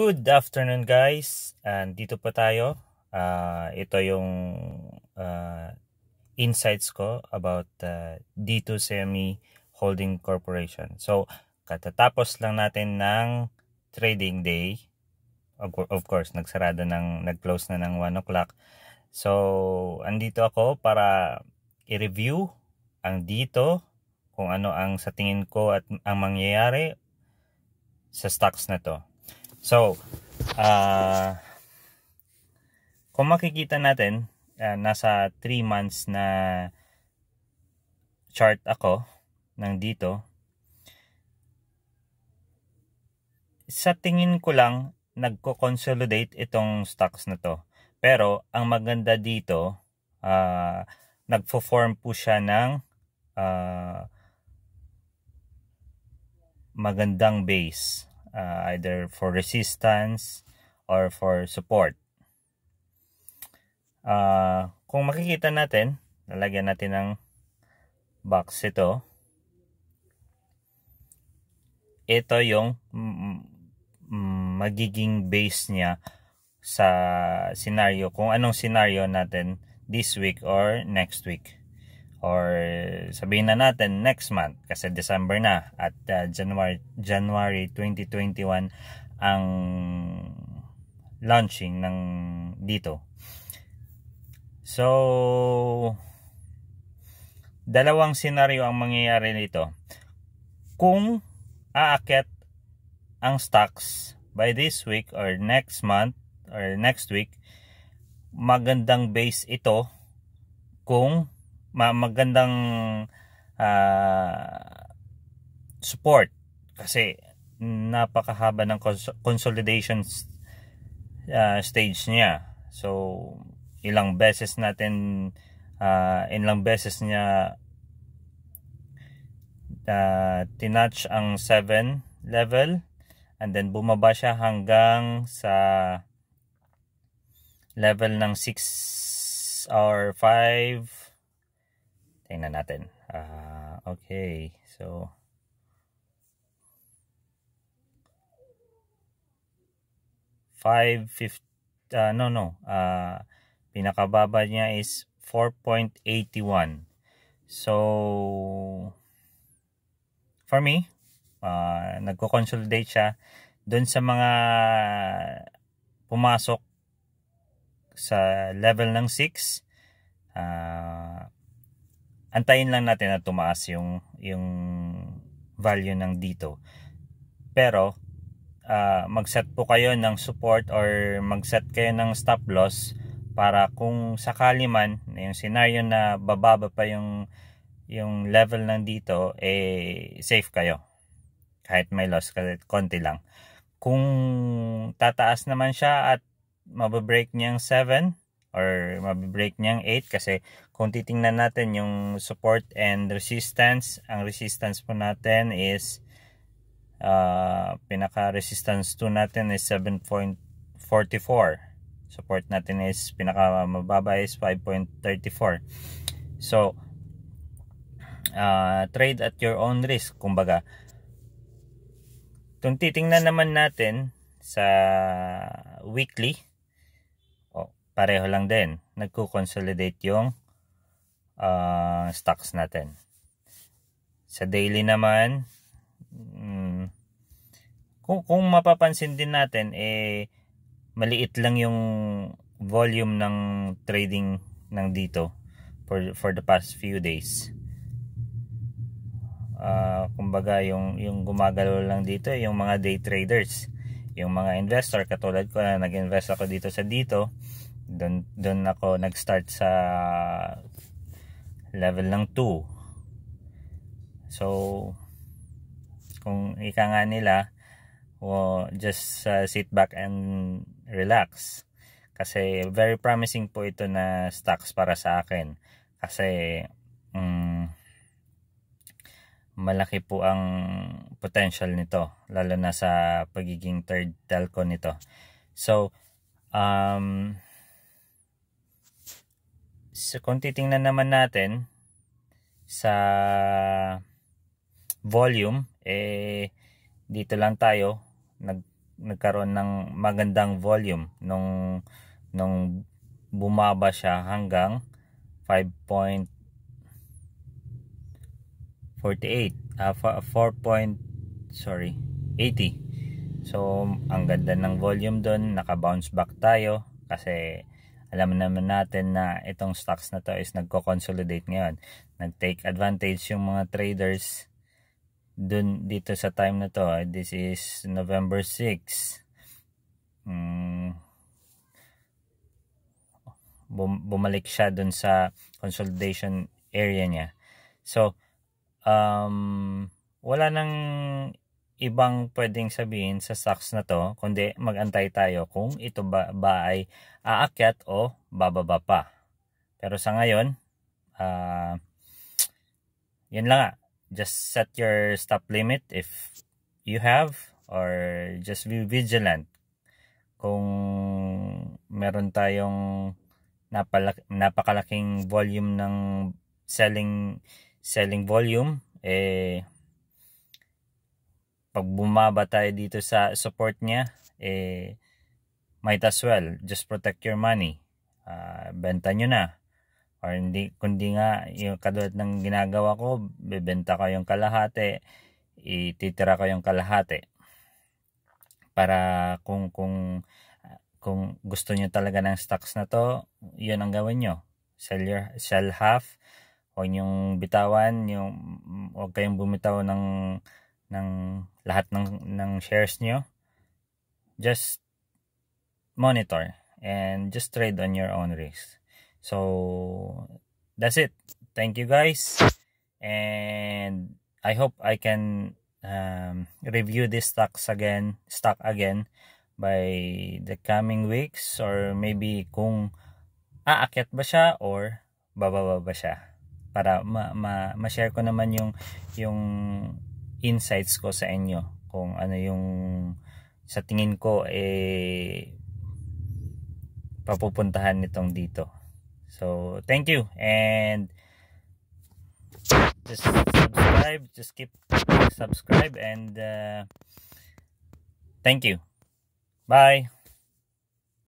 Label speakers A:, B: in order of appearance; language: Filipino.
A: Good afternoon guys. And ah, dito pa tayo. Uh, ito yung uh, insights ko about uh, D2 Semi Holding Corporation. So, katatapos lang natin ng trading day. Of, of course, nagsarado ng, nag-close na ng 1 o'clock. So, andito ako para i-review ang dito, kung ano ang sa tingin ko at ang mangyayari sa stocks na to. So, uh, kung makikita natin, uh, nasa 3 months na chart ako ng dito. Sa tingin ko lang, nagko-consolidate itong stocks na to. Pero, ang maganda dito, uh, nagfo-form po siya ng uh, magandang base uh, either for resistance or for support. Uh, kung makikita natin, lalagyan natin ng box ito. Ito yung magiging base niya sa scenario, kung anong scenario natin this week or next week or sabihin na natin next month kasi December na at uh, January January 2021 ang launching ng dito. So dalawang scenario ang mangyayari nito. Kung aakyat ang stocks by this week or next month or next week, magandang base ito kung ma magandang uh, support kasi napakahaba ng cons consolidation uh, stage niya. So ilang beses natin uh, ilang beses niya uh, tinatch ang 7 level and then bumaba siya hanggang sa level ng 6 or 5 Tingnan natin. Uh, okay. So, five fifty uh, ah, no no uh, pinakababa niya is 4.81 so for me uh, nagko-consolidate siya doon sa mga pumasok sa level ng 6 uh, antayin lang natin na tumaas yung yung value ng dito pero uh, mag-set po kayo ng support or mag-set kayo ng stop loss para kung sakali man yung scenario na bababa pa yung yung level ng dito eh safe kayo kahit may loss kahit konti lang kung tataas naman siya at mababreak niya yung 7 or mabibreak niyang 8 kasi kung titingnan natin yung support and resistance, ang resistance po natin is uh, ah, pinaka resistance 2 natin is 7.44 support natin is pinaka mababa is 5.34 so uh, trade at your own risk kumbaga kung titingnan naman natin sa weekly pareho lang din. Nagko-consolidate yung uh, stocks natin. Sa daily naman, mm, kung, kung mapapansin din natin, eh, maliit lang yung volume ng trading ng dito for, for the past few days. Uh, kumbaga yung, yung gumagalaw lang dito yung mga day traders yung mga investor katulad ko na nag-invest ako dito sa dito doon, doon ako nag-start sa level ng 2. So, kung ika nga nila, well, just uh, sit back and relax. Kasi very promising po ito na stocks para sa akin. Kasi, um, malaki po ang potential nito lalo na sa pagiging third telco nito so um So, kung titingnan naman natin sa volume, eh, dito lang tayo nag, nagkaroon ng magandang volume nung, nung bumaba siya hanggang 5.48 uh, 4. sorry 80 so ang ganda ng volume doon nakabounce back tayo kasi alam naman natin na itong stocks na to is nagko-consolidate ngayon. Nag-take advantage yung mga traders dun dito sa time na to. This is November 6. Mm, bum bumalik siya dun sa consolidation area niya. So, um, wala nang ibang pwedeng sabihin sa stocks na to kundi magantay tayo kung ito ba, ba ay aakyat o bababa pa. Pero sa ngayon, uh, ah, yan lang nga. Just set your stop limit if you have or just be vigilant kung meron tayong napakalaking volume ng selling selling volume eh pag bumaba tayo dito sa support niya, eh, might as well, just protect your money. Uh, benta nyo na. Or hindi, kundi nga, yung kadulad ng ginagawa ko, bebenta ko yung kalahate, ititira ko yung kalahate. Para kung, kung, kung gusto nyo talaga ng stocks na to, yun ang gawin nyo. Sell, your, sell half, o yung bitawan, yung, huwag kayong bumitaw ng ng lahat ng, ng shares niyo just monitor and just trade on your own risk. So, that's it. Thank you guys. And I hope I can um, review this stocks again, stock again by the coming weeks or maybe kung aakyat ba siya or bababa ba siya para ma-share ma, ma ko naman yung yung insights ko sa inyo kung ano yung sa tingin ko eh papupuntahan nitong dito so thank you and just subscribe just keep subscribe and uh, thank you bye